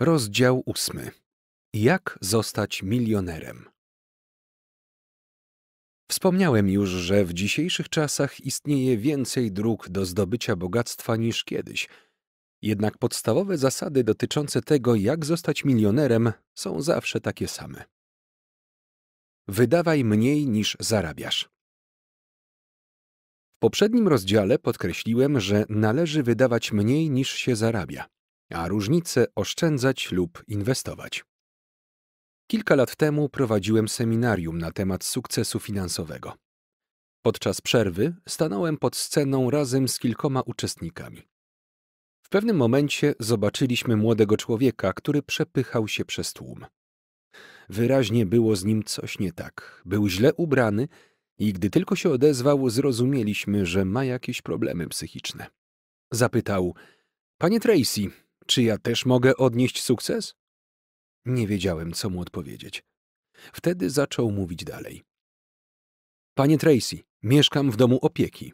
Rozdział ósmy. Jak zostać milionerem? Wspomniałem już, że w dzisiejszych czasach istnieje więcej dróg do zdobycia bogactwa niż kiedyś. Jednak podstawowe zasady dotyczące tego, jak zostać milionerem, są zawsze takie same. Wydawaj mniej niż zarabiasz. W poprzednim rozdziale podkreśliłem, że należy wydawać mniej niż się zarabia a różnicę oszczędzać lub inwestować. Kilka lat temu prowadziłem seminarium na temat sukcesu finansowego. Podczas przerwy stanąłem pod sceną razem z kilkoma uczestnikami. W pewnym momencie zobaczyliśmy młodego człowieka, który przepychał się przez tłum. Wyraźnie było z nim coś nie tak. Był źle ubrany i gdy tylko się odezwał, zrozumieliśmy, że ma jakieś problemy psychiczne. Zapytał: Panie Tracy, czy ja też mogę odnieść sukces? Nie wiedziałem, co mu odpowiedzieć. Wtedy zaczął mówić dalej. Panie Tracy, mieszkam w domu opieki.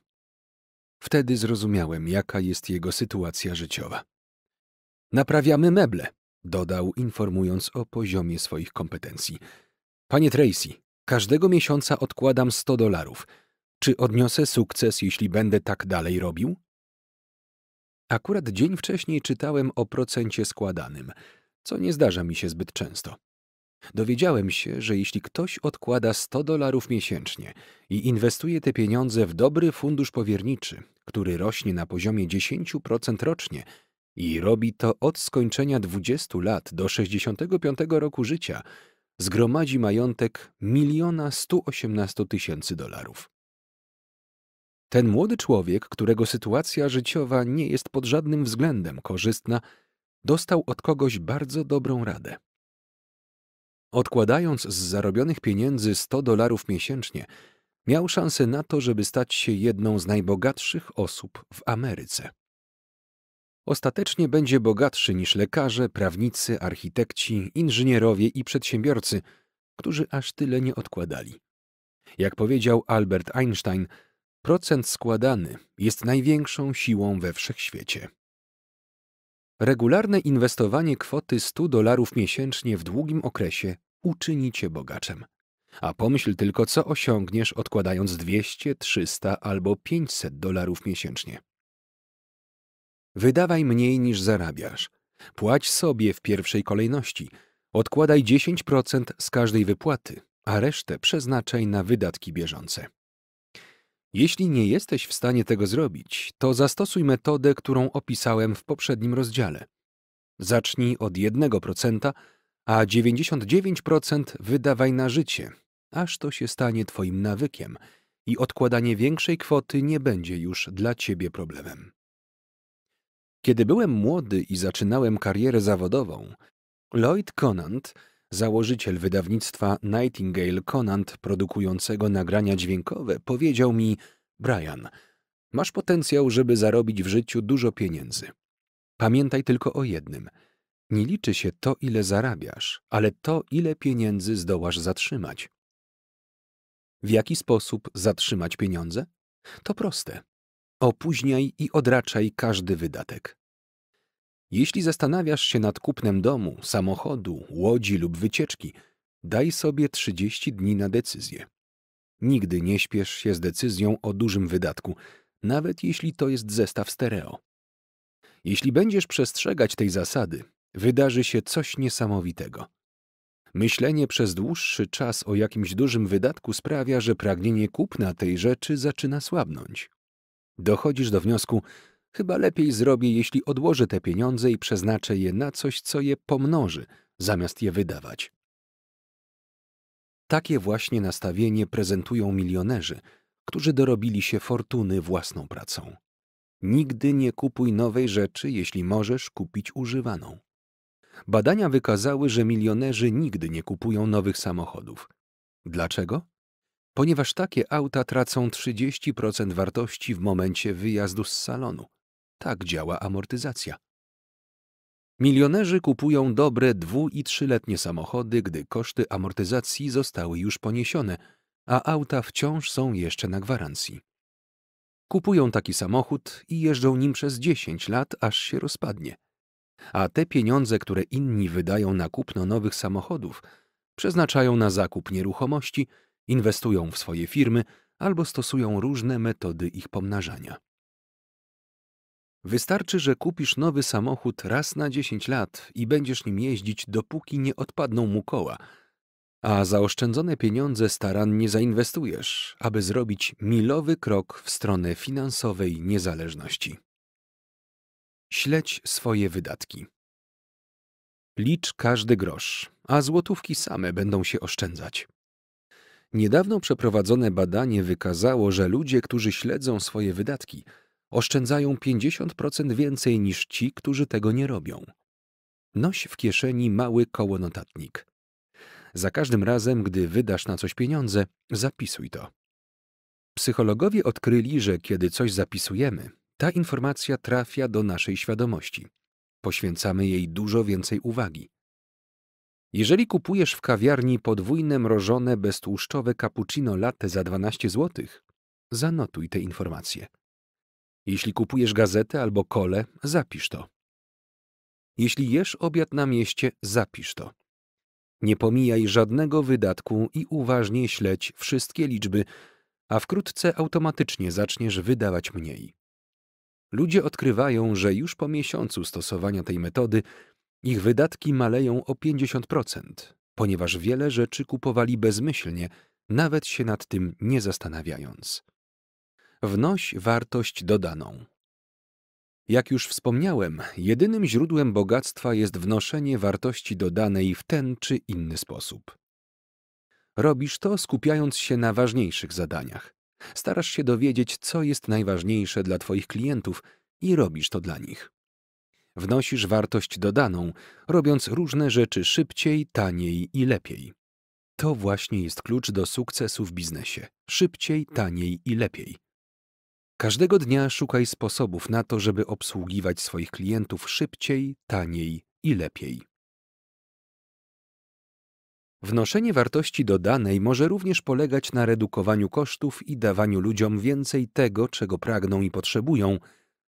Wtedy zrozumiałem, jaka jest jego sytuacja życiowa. Naprawiamy meble, dodał, informując o poziomie swoich kompetencji. Panie Tracy, każdego miesiąca odkładam 100 dolarów. Czy odniosę sukces, jeśli będę tak dalej robił? Akurat dzień wcześniej czytałem o procencie składanym, co nie zdarza mi się zbyt często. Dowiedziałem się, że jeśli ktoś odkłada 100 dolarów miesięcznie i inwestuje te pieniądze w dobry fundusz powierniczy, który rośnie na poziomie 10% rocznie i robi to od skończenia 20 lat do 65 roku życia, zgromadzi majątek miliona 118 tysięcy dolarów. Ten młody człowiek, którego sytuacja życiowa nie jest pod żadnym względem korzystna, dostał od kogoś bardzo dobrą radę. Odkładając z zarobionych pieniędzy 100 dolarów miesięcznie, miał szansę na to, żeby stać się jedną z najbogatszych osób w Ameryce. Ostatecznie będzie bogatszy niż lekarze, prawnicy, architekci, inżynierowie i przedsiębiorcy, którzy aż tyle nie odkładali. Jak powiedział Albert Einstein – Procent składany jest największą siłą we wszechświecie. Regularne inwestowanie kwoty 100 dolarów miesięcznie w długim okresie uczyni cię bogaczem. A pomyśl tylko, co osiągniesz odkładając 200, 300 albo 500 dolarów miesięcznie. Wydawaj mniej niż zarabiasz. Płać sobie w pierwszej kolejności. Odkładaj 10% z każdej wypłaty, a resztę przeznaczaj na wydatki bieżące. Jeśli nie jesteś w stanie tego zrobić, to zastosuj metodę, którą opisałem w poprzednim rozdziale. Zacznij od 1%, a 99% wydawaj na życie, aż to się stanie Twoim nawykiem i odkładanie większej kwoty nie będzie już dla Ciebie problemem. Kiedy byłem młody i zaczynałem karierę zawodową, Lloyd Conant założyciel wydawnictwa Nightingale Conant, produkującego nagrania dźwiękowe, powiedział mi: Brian, masz potencjał, żeby zarobić w życiu dużo pieniędzy. Pamiętaj tylko o jednym. Nie liczy się to, ile zarabiasz, ale to, ile pieniędzy zdołasz zatrzymać. W jaki sposób zatrzymać pieniądze? To proste. Opóźniaj i odraczaj każdy wydatek. Jeśli zastanawiasz się nad kupnem domu, samochodu, łodzi lub wycieczki, daj sobie 30 dni na decyzję. Nigdy nie śpiesz się z decyzją o dużym wydatku, nawet jeśli to jest zestaw stereo. Jeśli będziesz przestrzegać tej zasady, wydarzy się coś niesamowitego. Myślenie przez dłuższy czas o jakimś dużym wydatku sprawia, że pragnienie kupna tej rzeczy zaczyna słabnąć. Dochodzisz do wniosku, Chyba lepiej zrobię, jeśli odłożę te pieniądze i przeznaczę je na coś, co je pomnoży, zamiast je wydawać. Takie właśnie nastawienie prezentują milionerzy, którzy dorobili się fortuny własną pracą. Nigdy nie kupuj nowej rzeczy, jeśli możesz kupić używaną. Badania wykazały, że milionerzy nigdy nie kupują nowych samochodów. Dlaczego? Ponieważ takie auta tracą 30% wartości w momencie wyjazdu z salonu. Tak działa amortyzacja. Milionerzy kupują dobre dwu- i trzyletnie samochody, gdy koszty amortyzacji zostały już poniesione, a auta wciąż są jeszcze na gwarancji. Kupują taki samochód i jeżdżą nim przez 10 lat, aż się rozpadnie. A te pieniądze, które inni wydają na kupno nowych samochodów, przeznaczają na zakup nieruchomości, inwestują w swoje firmy albo stosują różne metody ich pomnażania. Wystarczy, że kupisz nowy samochód raz na 10 lat i będziesz nim jeździć, dopóki nie odpadną mu koła, a zaoszczędzone pieniądze starannie zainwestujesz, aby zrobić milowy krok w stronę finansowej niezależności. Śledź swoje wydatki. Licz każdy grosz, a złotówki same będą się oszczędzać. Niedawno przeprowadzone badanie wykazało, że ludzie, którzy śledzą swoje wydatki, oszczędzają 50% więcej niż ci, którzy tego nie robią. Noś w kieszeni mały kołonotatnik. Za każdym razem, gdy wydasz na coś pieniądze, zapisuj to. Psychologowie odkryli, że kiedy coś zapisujemy, ta informacja trafia do naszej świadomości. Poświęcamy jej dużo więcej uwagi. Jeżeli kupujesz w kawiarni podwójne mrożone beztłuszczowe cappuccino latte za 12 zł, zanotuj te informacje. Jeśli kupujesz gazetę albo kole, zapisz to. Jeśli jesz obiad na mieście, zapisz to. Nie pomijaj żadnego wydatku i uważnie śledź wszystkie liczby, a wkrótce automatycznie zaczniesz wydawać mniej. Ludzie odkrywają, że już po miesiącu stosowania tej metody ich wydatki maleją o 50%, ponieważ wiele rzeczy kupowali bezmyślnie, nawet się nad tym nie zastanawiając wnoś wartość dodaną. Jak już wspomniałem, jedynym źródłem bogactwa jest wnoszenie wartości dodanej w ten czy inny sposób. Robisz to skupiając się na ważniejszych zadaniach. Starasz się dowiedzieć, co jest najważniejsze dla Twoich klientów i robisz to dla nich. Wnosisz wartość dodaną, robiąc różne rzeczy szybciej, taniej i lepiej. To właśnie jest klucz do sukcesu w biznesie: szybciej, taniej i lepiej. Każdego dnia szukaj sposobów na to, żeby obsługiwać swoich klientów szybciej, taniej i lepiej. Wnoszenie wartości dodanej może również polegać na redukowaniu kosztów i dawaniu ludziom więcej tego, czego pragną i potrzebują,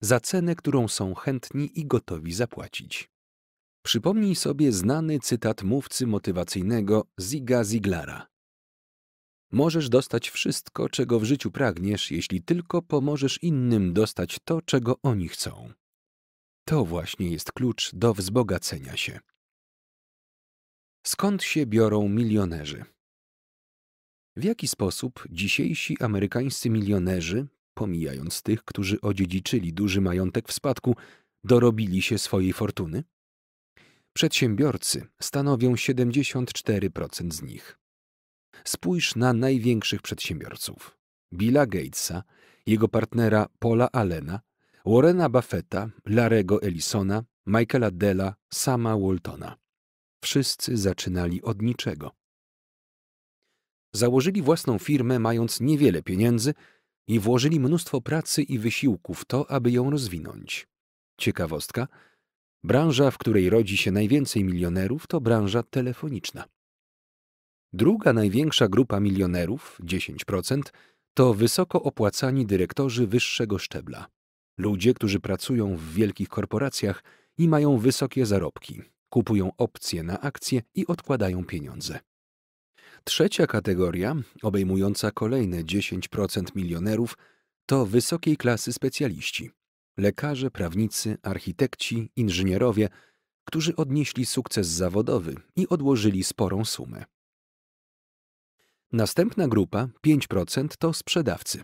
za cenę, którą są chętni i gotowi zapłacić. Przypomnij sobie znany cytat mówcy motywacyjnego Ziga Ziglara. Możesz dostać wszystko, czego w życiu pragniesz, jeśli tylko pomożesz innym dostać to, czego oni chcą. To właśnie jest klucz do wzbogacenia się. Skąd się biorą milionerzy? W jaki sposób dzisiejsi amerykańscy milionerzy, pomijając tych, którzy odziedziczyli duży majątek w spadku, dorobili się swojej fortuny? Przedsiębiorcy stanowią 74% z nich. Spójrz na największych przedsiębiorców. Billa Gatesa, jego partnera Paula Allena, Warrena Buffetta, Larego Ellisona, Michaela Della, sama Waltona. Wszyscy zaczynali od niczego. Założyli własną firmę mając niewiele pieniędzy i włożyli mnóstwo pracy i wysiłku w to, aby ją rozwinąć. Ciekawostka – branża, w której rodzi się najwięcej milionerów, to branża telefoniczna. Druga największa grupa milionerów, 10%, to wysoko opłacani dyrektorzy wyższego szczebla. Ludzie, którzy pracują w wielkich korporacjach i mają wysokie zarobki, kupują opcje na akcje i odkładają pieniądze. Trzecia kategoria, obejmująca kolejne 10% milionerów, to wysokiej klasy specjaliści lekarze, prawnicy, architekci, inżynierowie, którzy odnieśli sukces zawodowy i odłożyli sporą sumę. Następna grupa, 5%, to sprzedawcy.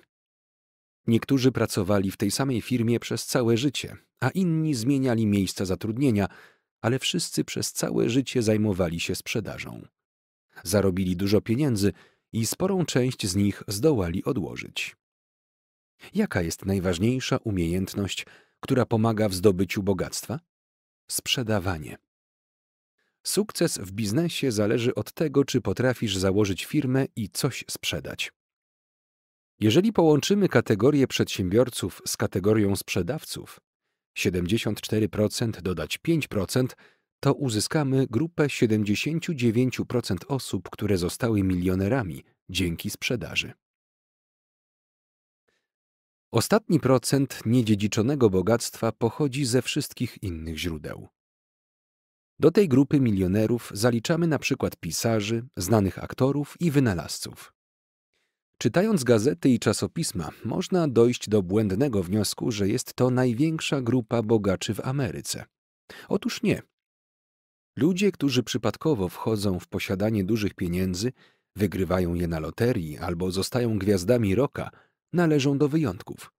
Niektórzy pracowali w tej samej firmie przez całe życie, a inni zmieniali miejsca zatrudnienia, ale wszyscy przez całe życie zajmowali się sprzedażą. Zarobili dużo pieniędzy i sporą część z nich zdołali odłożyć. Jaka jest najważniejsza umiejętność, która pomaga w zdobyciu bogactwa? Sprzedawanie. Sukces w biznesie zależy od tego, czy potrafisz założyć firmę i coś sprzedać. Jeżeli połączymy kategorię przedsiębiorców z kategorią sprzedawców, 74% dodać 5%, to uzyskamy grupę 79% osób, które zostały milionerami dzięki sprzedaży. Ostatni procent niedziedziczonego bogactwa pochodzi ze wszystkich innych źródeł. Do tej grupy milionerów zaliczamy na przykład pisarzy, znanych aktorów i wynalazców. Czytając gazety i czasopisma, można dojść do błędnego wniosku, że jest to największa grupa bogaczy w Ameryce. Otóż nie. Ludzie, którzy przypadkowo wchodzą w posiadanie dużych pieniędzy, wygrywają je na loterii albo zostają gwiazdami roka, należą do wyjątków.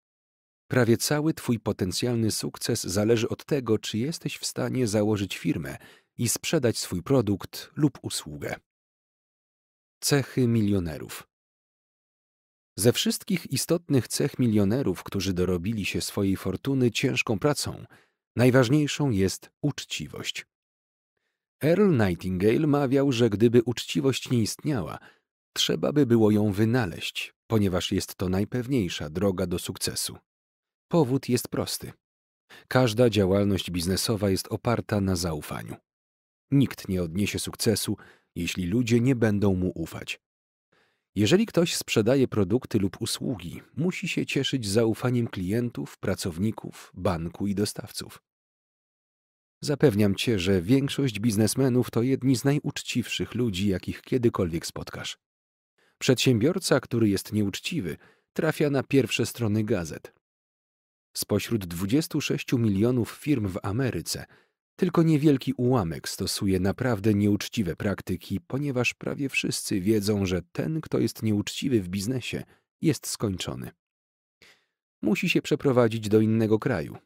Prawie cały Twój potencjalny sukces zależy od tego, czy jesteś w stanie założyć firmę i sprzedać swój produkt lub usługę. Cechy milionerów. Ze wszystkich istotnych cech milionerów, którzy dorobili się swojej fortuny ciężką pracą, najważniejszą jest uczciwość. Earl Nightingale mawiał, że gdyby uczciwość nie istniała, trzeba by było ją wynaleźć, ponieważ jest to najpewniejsza droga do sukcesu. Powód jest prosty. Każda działalność biznesowa jest oparta na zaufaniu. Nikt nie odniesie sukcesu, jeśli ludzie nie będą mu ufać. Jeżeli ktoś sprzedaje produkty lub usługi, musi się cieszyć zaufaniem klientów, pracowników, banku i dostawców. Zapewniam cię, że większość biznesmenów to jedni z najuczciwszych ludzi, jakich kiedykolwiek spotkasz. Przedsiębiorca, który jest nieuczciwy, trafia na pierwsze strony gazet. Spośród 26 milionów firm w Ameryce tylko niewielki ułamek stosuje naprawdę nieuczciwe praktyki, ponieważ prawie wszyscy wiedzą, że ten, kto jest nieuczciwy w biznesie, jest skończony. Musi się przeprowadzić do innego kraju.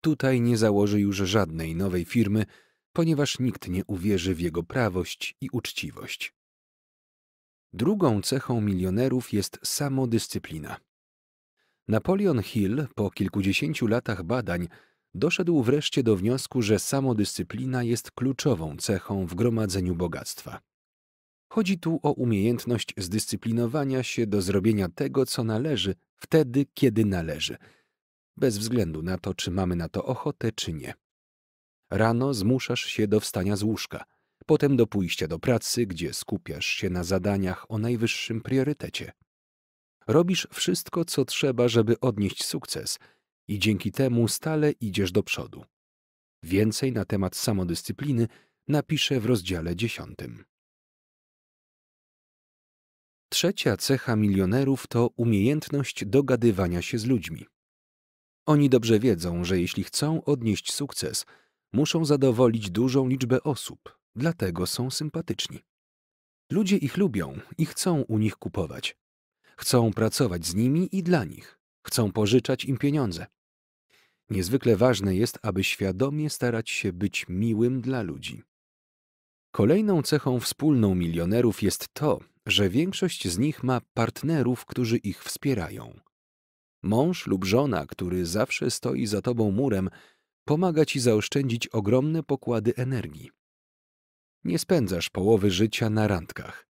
Tutaj nie założy już żadnej nowej firmy, ponieważ nikt nie uwierzy w jego prawość i uczciwość. Drugą cechą milionerów jest samodyscyplina. Napoleon Hill po kilkudziesięciu latach badań doszedł wreszcie do wniosku, że samodyscyplina jest kluczową cechą w gromadzeniu bogactwa. Chodzi tu o umiejętność zdyscyplinowania się do zrobienia tego, co należy, wtedy, kiedy należy, bez względu na to, czy mamy na to ochotę, czy nie. Rano zmuszasz się do wstania z łóżka, potem do pójścia do pracy, gdzie skupiasz się na zadaniach o najwyższym priorytecie. Robisz wszystko, co trzeba, żeby odnieść sukces i dzięki temu stale idziesz do przodu. Więcej na temat samodyscypliny napiszę w rozdziale dziesiątym. Trzecia cecha milionerów to umiejętność dogadywania się z ludźmi. Oni dobrze wiedzą, że jeśli chcą odnieść sukces, muszą zadowolić dużą liczbę osób, dlatego są sympatyczni. Ludzie ich lubią i chcą u nich kupować. Chcą pracować z nimi i dla nich. Chcą pożyczać im pieniądze. Niezwykle ważne jest, aby świadomie starać się być miłym dla ludzi. Kolejną cechą wspólną milionerów jest to, że większość z nich ma partnerów, którzy ich wspierają. Mąż lub żona, który zawsze stoi za tobą murem, pomaga ci zaoszczędzić ogromne pokłady energii. Nie spędzasz połowy życia na randkach.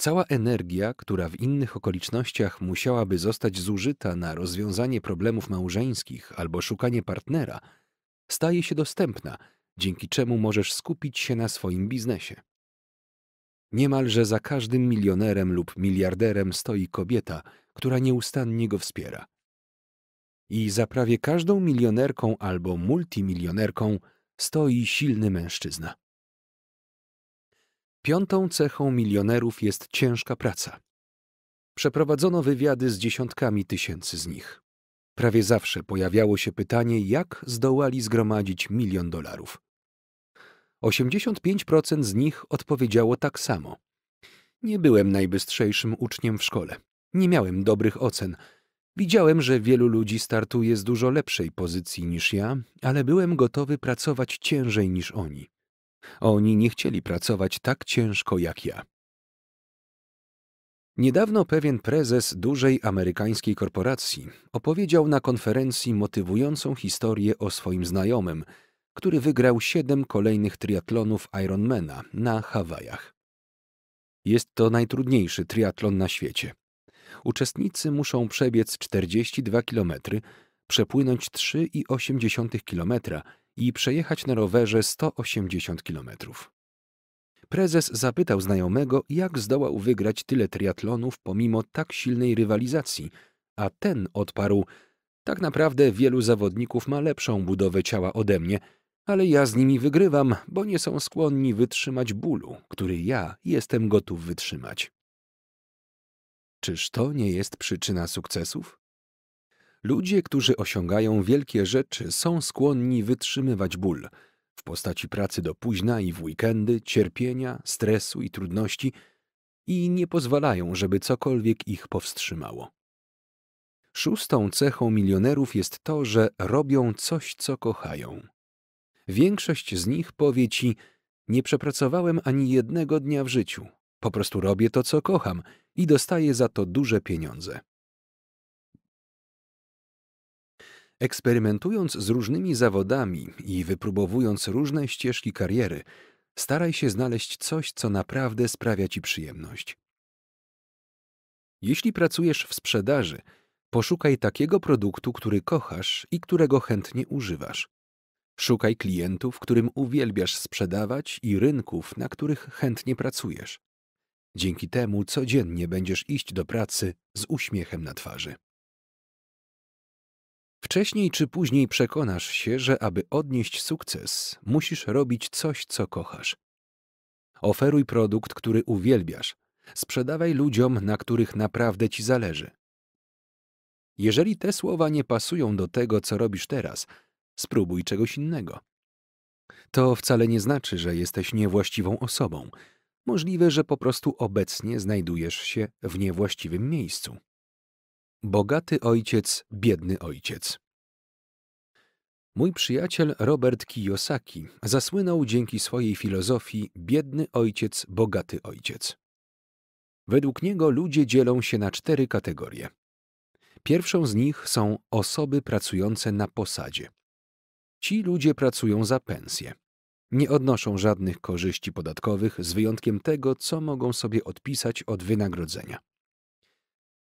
Cała energia, która w innych okolicznościach musiałaby zostać zużyta na rozwiązanie problemów małżeńskich albo szukanie partnera, staje się dostępna, dzięki czemu możesz skupić się na swoim biznesie. Niemalże za każdym milionerem lub miliarderem stoi kobieta, która nieustannie go wspiera. I za prawie każdą milionerką albo multimilionerką stoi silny mężczyzna. Piątą cechą milionerów jest ciężka praca. Przeprowadzono wywiady z dziesiątkami tysięcy z nich. Prawie zawsze pojawiało się pytanie, jak zdołali zgromadzić milion dolarów. 85% z nich odpowiedziało tak samo. Nie byłem najbystrzejszym uczniem w szkole. Nie miałem dobrych ocen. Widziałem, że wielu ludzi startuje z dużo lepszej pozycji niż ja, ale byłem gotowy pracować ciężej niż oni. Oni nie chcieli pracować tak ciężko jak ja. Niedawno pewien prezes dużej amerykańskiej korporacji opowiedział na konferencji motywującą historię o swoim znajomym, który wygrał siedem kolejnych triatlonów Ironmana na Hawajach. Jest to najtrudniejszy triatlon na świecie. Uczestnicy muszą przebiec 42 km, przepłynąć 3,8 km i przejechać na rowerze 180 km. Prezes zapytał znajomego, jak zdołał wygrać tyle triatlonów pomimo tak silnej rywalizacji, a ten odparł: Tak naprawdę wielu zawodników ma lepszą budowę ciała ode mnie, ale ja z nimi wygrywam, bo nie są skłonni wytrzymać bólu, który ja jestem gotów wytrzymać. Czyż to nie jest przyczyna sukcesów? Ludzie, którzy osiągają wielkie rzeczy, są skłonni wytrzymywać ból w postaci pracy do późna i w weekendy, cierpienia, stresu i trudności i nie pozwalają, żeby cokolwiek ich powstrzymało. Szóstą cechą milionerów jest to, że robią coś, co kochają. Większość z nich powie ci: Nie przepracowałem ani jednego dnia w życiu, po prostu robię to, co kocham i dostaję za to duże pieniądze. Eksperymentując z różnymi zawodami i wypróbowując różne ścieżki kariery, staraj się znaleźć coś, co naprawdę sprawia ci przyjemność. Jeśli pracujesz w sprzedaży, poszukaj takiego produktu, który kochasz i którego chętnie używasz. Szukaj klientów, którym uwielbiasz sprzedawać i rynków, na których chętnie pracujesz. Dzięki temu codziennie będziesz iść do pracy z uśmiechem na twarzy. Wcześniej czy później przekonasz się, że aby odnieść sukces, musisz robić coś, co kochasz. Oferuj produkt, który uwielbiasz. Sprzedawaj ludziom, na których naprawdę ci zależy. Jeżeli te słowa nie pasują do tego, co robisz teraz, spróbuj czegoś innego. To wcale nie znaczy, że jesteś niewłaściwą osobą. Możliwe, że po prostu obecnie znajdujesz się w niewłaściwym miejscu. Bogaty ojciec, biedny ojciec. Mój przyjaciel Robert Kiyosaki zasłynął dzięki swojej filozofii biedny ojciec, bogaty ojciec. Według niego ludzie dzielą się na cztery kategorie. Pierwszą z nich są osoby pracujące na posadzie. Ci ludzie pracują za pensję. Nie odnoszą żadnych korzyści podatkowych z wyjątkiem tego, co mogą sobie odpisać od wynagrodzenia.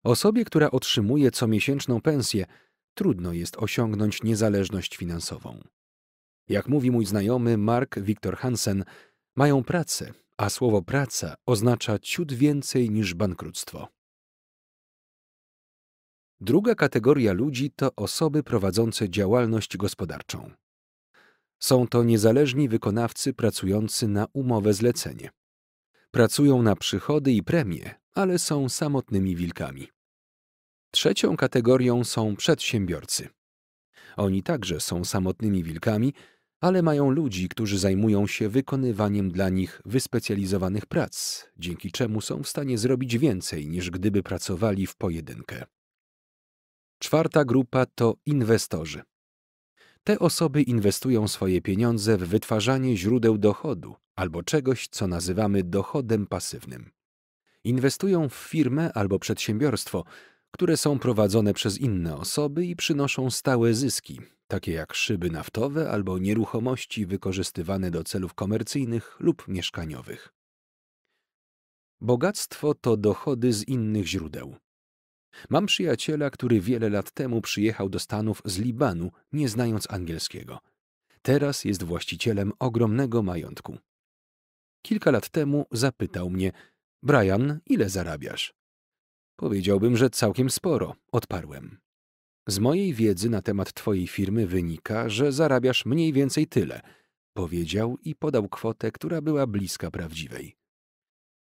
Osobie, która otrzymuje comiesięczną pensję, trudno jest osiągnąć niezależność finansową. Jak mówi mój znajomy Mark Victor Hansen, mają pracę, a słowo praca oznacza ciut więcej niż bankructwo. Druga kategoria ludzi to osoby prowadzące działalność gospodarczą. Są to niezależni wykonawcy pracujący na umowę zlecenie. Pracują na przychody i premie, ale są samotnymi wilkami. Trzecią kategorią są przedsiębiorcy. Oni także są samotnymi wilkami, ale mają ludzi, którzy zajmują się wykonywaniem dla nich wyspecjalizowanych prac, dzięki czemu są w stanie zrobić więcej niż gdyby pracowali w pojedynkę. Czwarta grupa to inwestorzy. Te osoby inwestują swoje pieniądze w wytwarzanie źródeł dochodu albo czegoś, co nazywamy dochodem pasywnym inwestują w firmę albo przedsiębiorstwo, które są prowadzone przez inne osoby i przynoszą stałe zyski, takie jak szyby naftowe albo nieruchomości wykorzystywane do celów komercyjnych lub mieszkaniowych. Bogactwo to dochody z innych źródeł. Mam przyjaciela, który wiele lat temu przyjechał do Stanów z Libanu, nie znając angielskiego. Teraz jest właścicielem ogromnego majątku. Kilka lat temu zapytał mnie, Brian, ile zarabiasz? Powiedziałbym, że całkiem sporo, odparłem. Z mojej wiedzy na temat twojej firmy wynika, że zarabiasz mniej więcej tyle, powiedział i podał kwotę, która była bliska prawdziwej.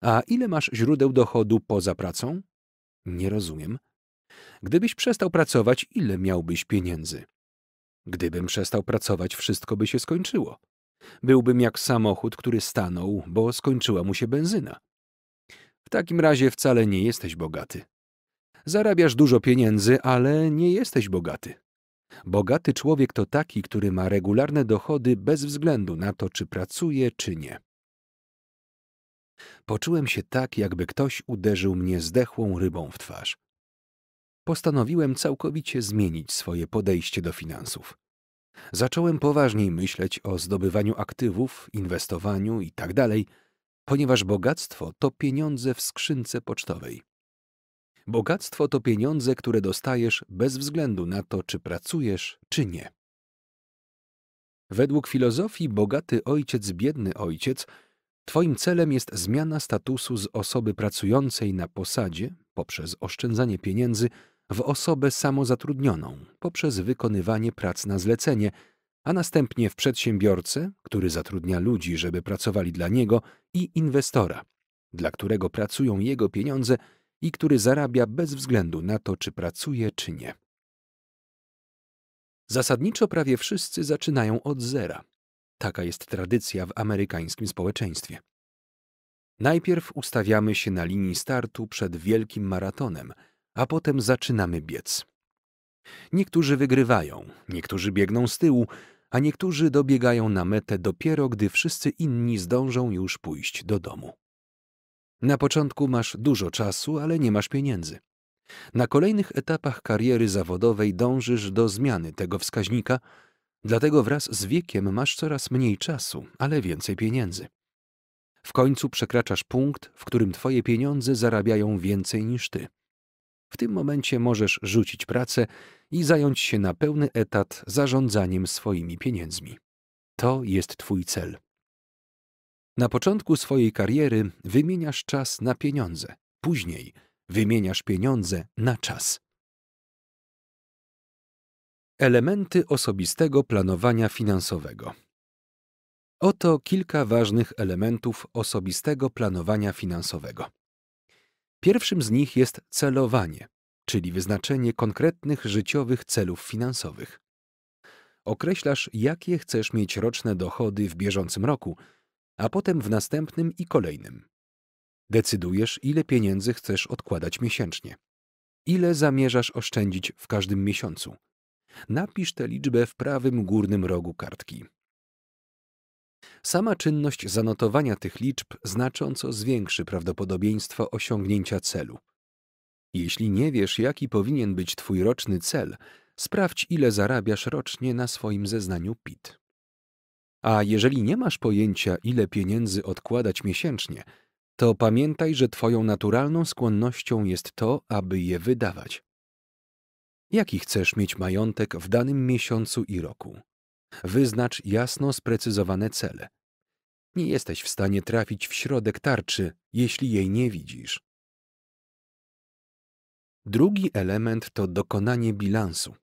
A ile masz źródeł dochodu poza pracą? Nie rozumiem. Gdybyś przestał pracować, ile miałbyś pieniędzy? Gdybym przestał pracować, wszystko by się skończyło. Byłbym jak samochód, który stanął, bo skończyła mu się benzyna takim razie wcale nie jesteś bogaty. Zarabiasz dużo pieniędzy, ale nie jesteś bogaty. Bogaty człowiek to taki, który ma regularne dochody bez względu na to, czy pracuje, czy nie. Poczułem się tak, jakby ktoś uderzył mnie zdechłą rybą w twarz. Postanowiłem całkowicie zmienić swoje podejście do finansów. Zacząłem poważniej myśleć o zdobywaniu aktywów, inwestowaniu itd., tak ponieważ bogactwo to pieniądze w skrzynce pocztowej. Bogactwo to pieniądze, które dostajesz bez względu na to, czy pracujesz, czy nie. Według filozofii bogaty ojciec, biedny ojciec, Twoim celem jest zmiana statusu z osoby pracującej na posadzie poprzez oszczędzanie pieniędzy w osobę samozatrudnioną poprzez wykonywanie prac na zlecenie – a następnie w przedsiębiorcę, który zatrudnia ludzi, żeby pracowali dla niego, i inwestora, dla którego pracują jego pieniądze i który zarabia bez względu na to, czy pracuje, czy nie. Zasadniczo prawie wszyscy zaczynają od zera. Taka jest tradycja w amerykańskim społeczeństwie. Najpierw ustawiamy się na linii startu przed wielkim maratonem, a potem zaczynamy biec. Niektórzy wygrywają, niektórzy biegną z tyłu, a niektórzy dobiegają na metę dopiero, gdy wszyscy inni zdążą już pójść do domu. Na początku masz dużo czasu, ale nie masz pieniędzy. Na kolejnych etapach kariery zawodowej dążysz do zmiany tego wskaźnika, dlatego wraz z wiekiem masz coraz mniej czasu, ale więcej pieniędzy. W końcu przekraczasz punkt, w którym twoje pieniądze zarabiają więcej niż ty. W tym momencie możesz rzucić pracę i zająć się na pełny etat zarządzaniem swoimi pieniędzmi. To jest Twój cel. Na początku swojej kariery wymieniasz czas na pieniądze, później wymieniasz pieniądze na czas. Elementy osobistego planowania finansowego. Oto kilka ważnych elementów osobistego planowania finansowego. Pierwszym z nich jest celowanie, czyli wyznaczenie konkretnych życiowych celów finansowych. Określasz, jakie chcesz mieć roczne dochody w bieżącym roku, a potem w następnym i kolejnym. Decydujesz, ile pieniędzy chcesz odkładać miesięcznie. Ile zamierzasz oszczędzić w każdym miesiącu. Napisz tę liczbę w prawym górnym rogu kartki. Sama czynność zanotowania tych liczb znacząco zwiększy prawdopodobieństwo osiągnięcia celu. Jeśli nie wiesz, jaki powinien być Twój roczny cel, sprawdź, ile zarabiasz rocznie na swoim zeznaniu PIT. A jeżeli nie masz pojęcia, ile pieniędzy odkładać miesięcznie, to pamiętaj, że Twoją naturalną skłonnością jest to, aby je wydawać. Jaki chcesz mieć majątek w danym miesiącu i roku? Wyznacz jasno sprecyzowane cele. Nie jesteś w stanie trafić w środek tarczy, jeśli jej nie widzisz. Drugi element to dokonanie bilansu.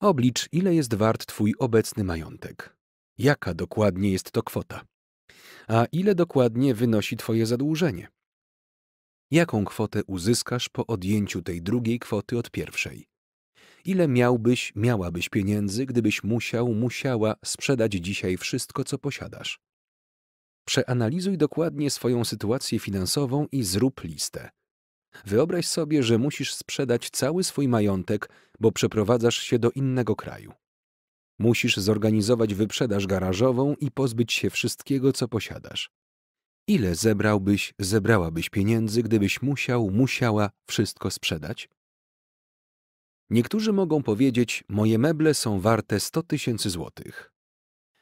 Oblicz, ile jest wart Twój obecny majątek. Jaka dokładnie jest to kwota? A ile dokładnie wynosi Twoje zadłużenie? Jaką kwotę uzyskasz po odjęciu tej drugiej kwoty od pierwszej? Ile miałbyś, miałabyś pieniędzy, gdybyś musiał, musiała sprzedać dzisiaj wszystko, co posiadasz? Przeanalizuj dokładnie swoją sytuację finansową i zrób listę. Wyobraź sobie, że musisz sprzedać cały swój majątek, bo przeprowadzasz się do innego kraju. Musisz zorganizować wyprzedaż garażową i pozbyć się wszystkiego, co posiadasz. Ile zebrałbyś, zebrałabyś pieniędzy, gdybyś musiał, musiała wszystko sprzedać? Niektórzy mogą powiedzieć, moje meble są warte 100 tysięcy złotych.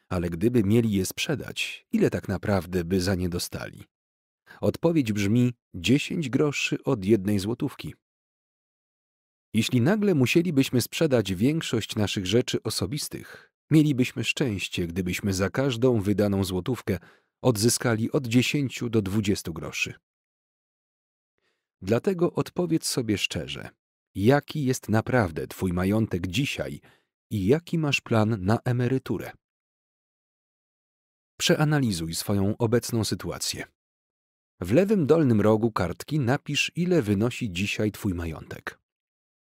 Ale gdyby mieli je sprzedać, ile tak naprawdę by za nie dostali? Odpowiedź brzmi 10 groszy od jednej złotówki. Jeśli nagle musielibyśmy sprzedać większość naszych rzeczy osobistych, mielibyśmy szczęście, gdybyśmy za każdą wydaną złotówkę odzyskali od 10 do 20 groszy. Dlatego odpowiedz sobie szczerze, jaki jest naprawdę Twój majątek dzisiaj i jaki masz plan na emeryturę. Przeanalizuj swoją obecną sytuację. W lewym dolnym rogu kartki napisz, ile wynosi dzisiaj Twój majątek.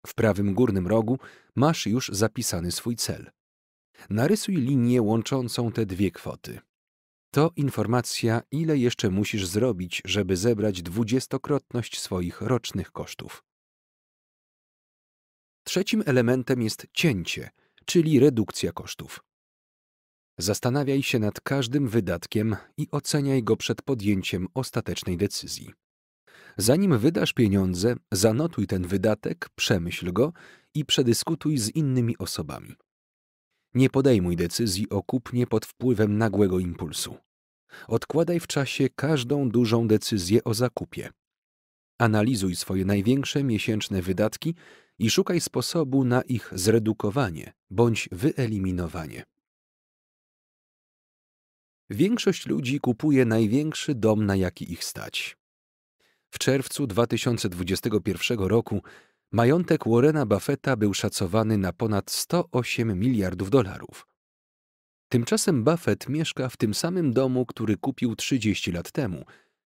W prawym górnym rogu masz już zapisany swój cel. Narysuj linię łączącą te dwie kwoty. To informacja, ile jeszcze musisz zrobić, żeby zebrać dwudziestokrotność swoich rocznych kosztów. Trzecim elementem jest cięcie, czyli redukcja kosztów. Zastanawiaj się nad każdym wydatkiem i oceniaj go przed podjęciem ostatecznej decyzji. Zanim wydasz pieniądze, zanotuj ten wydatek, przemyśl go i przedyskutuj z innymi osobami. Nie podejmuj decyzji o kupnie pod wpływem nagłego impulsu. Odkładaj w czasie każdą dużą decyzję o zakupie. Analizuj swoje największe miesięczne wydatki i szukaj sposobu na ich zredukowanie bądź wyeliminowanie. Większość ludzi kupuje największy dom, na jaki ich stać. W czerwcu 2021 roku majątek Warrena Buffetta był szacowany na ponad 108 miliardów dolarów. Tymczasem Buffett mieszka w tym samym domu, który kupił 30 lat temu –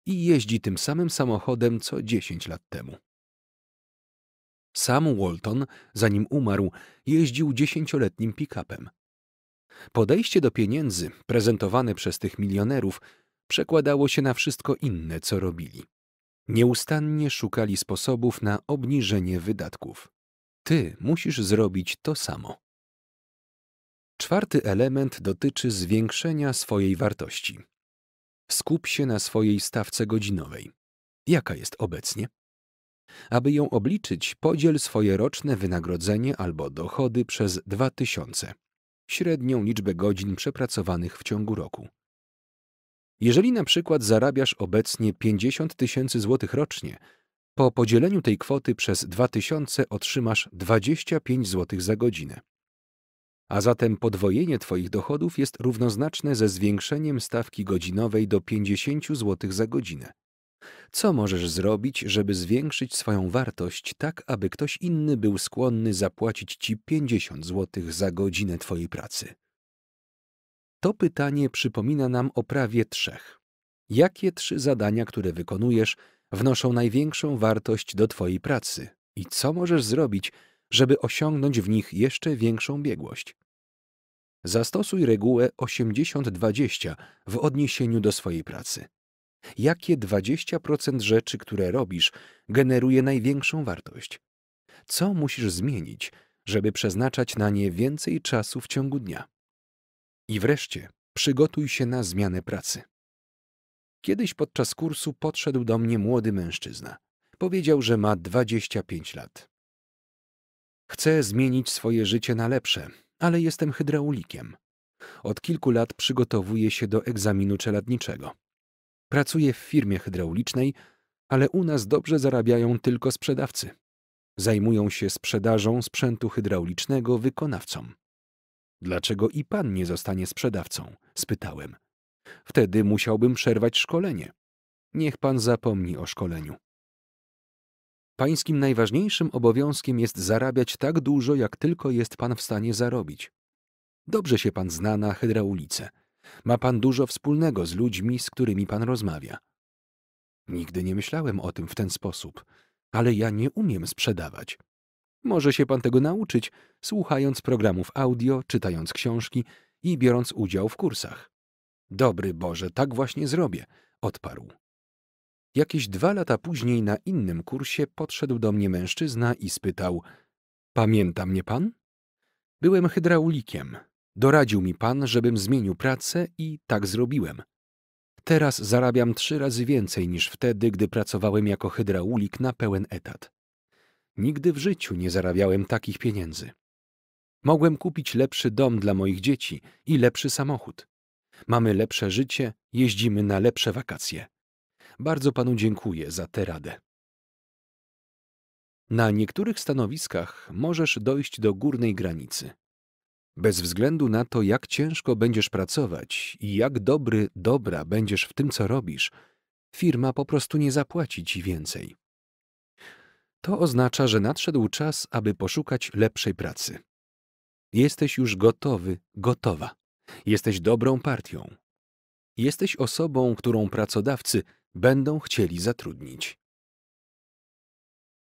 i jeździ tym samym samochodem co 10 lat temu. Sam Walton, zanim umarł, jeździł dziesięcioletnim pick-upem. Podejście do pieniędzy, prezentowane przez tych milionerów, przekładało się na wszystko inne, co robili. Nieustannie szukali sposobów na obniżenie wydatków. Ty musisz zrobić to samo. Czwarty element dotyczy zwiększenia swojej wartości, Skup się na swojej stawce godzinowej. Jaka jest obecnie? Aby ją obliczyć, podziel swoje roczne wynagrodzenie albo dochody przez 2000, średnią liczbę godzin przepracowanych w ciągu roku. Jeżeli na przykład zarabiasz obecnie 50 tysięcy złotych rocznie, po podzieleniu tej kwoty przez 2000 otrzymasz 25 zł za godzinę a zatem podwojenie Twoich dochodów jest równoznaczne ze zwiększeniem stawki godzinowej do 50 zł za godzinę. Co możesz zrobić, żeby zwiększyć swoją wartość tak, aby ktoś inny był skłonny zapłacić Ci 50 zł za godzinę Twojej pracy? To pytanie przypomina nam o prawie trzech. Jakie trzy zadania, które wykonujesz, wnoszą największą wartość do Twojej pracy i co możesz zrobić, żeby osiągnąć w nich jeszcze większą biegłość. Zastosuj regułę 80-20 w odniesieniu do swojej pracy. Jakie 20% rzeczy, które robisz, generuje największą wartość? Co musisz zmienić, żeby przeznaczać na nie więcej czasu w ciągu dnia? I wreszcie, przygotuj się na zmianę pracy. Kiedyś podczas kursu podszedł do mnie młody mężczyzna. Powiedział, że ma 25 lat. Chcę zmienić swoje życie na lepsze, ale jestem hydraulikiem. Od kilku lat przygotowuję się do egzaminu czeladniczego. Pracuję w firmie hydraulicznej, ale u nas dobrze zarabiają tylko sprzedawcy. Zajmują się sprzedażą sprzętu hydraulicznego wykonawcom. Dlaczego i pan nie zostanie sprzedawcą? spytałem. Wtedy musiałbym przerwać szkolenie. Niech pan zapomni o szkoleniu. Pańskim najważniejszym obowiązkiem jest zarabiać tak dużo, jak tylko jest Pan w stanie zarobić. Dobrze się Pan zna na hydraulice. Ma Pan dużo wspólnego z ludźmi, z którymi Pan rozmawia. Nigdy nie myślałem o tym w ten sposób, ale ja nie umiem sprzedawać. Może się Pan tego nauczyć, słuchając programów audio, czytając książki i biorąc udział w kursach. Dobry Boże, tak właśnie zrobię, odparł. Jakieś dwa lata później na innym kursie podszedł do mnie mężczyzna i spytał: Pamięta mnie pan? Byłem hydraulikiem. Doradził mi pan, żebym zmienił pracę i tak zrobiłem. Teraz zarabiam trzy razy więcej niż wtedy, gdy pracowałem jako hydraulik na pełen etat. Nigdy w życiu nie zarabiałem takich pieniędzy. Mogłem kupić lepszy dom dla moich dzieci i lepszy samochód. Mamy lepsze życie, jeździmy na lepsze wakacje. Bardzo panu dziękuję za tę radę. Na niektórych stanowiskach możesz dojść do górnej granicy. Bez względu na to, jak ciężko będziesz pracować i jak dobry dobra będziesz w tym, co robisz, firma po prostu nie zapłaci ci więcej. To oznacza, że nadszedł czas, aby poszukać lepszej pracy. Jesteś już gotowy, gotowa. Jesteś dobrą partią. Jesteś osobą, którą pracodawcy będą chcieli zatrudnić.